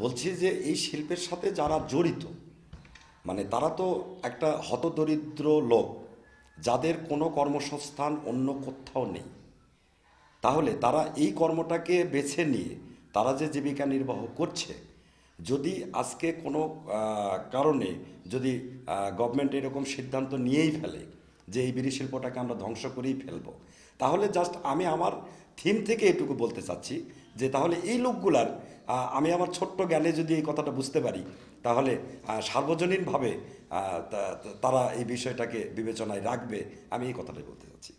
বলছি যে এই শিল্পের সাথে যারা জড়িত মানে তারা তো একটা হতদরিদ্র লোক যাদের কোনো কর্মসংস্থান অন্য কোথাও নেই তাহলে তারা এই কর্মটাকে বেছে নিয়ে তারা যে জীবিকা নির্বাহ করছে যদি আজকে কোনো কারণে যদি গভর্নমেন্ট এরকম সিদ্ধান্ত নিয়েই ফেলে যে এই বিড়ি শিল্পটাকে আমরা ধ্বংস করেই ফেলব তাহলে জাস্ট আমি আমার থিম থেকে এটুকু বলতে চাচ্ছি যে তাহলে এই লোকগুলার আমি আমার ছোট্ট জ্ঞানে যদি এই কথাটা বুঝতে পারি তাহলে সার্বজনীনভাবে তারা এই বিষয়টাকে বিবেচনায় রাখবে আমি এই কথাটাই বলতে চাচ্ছি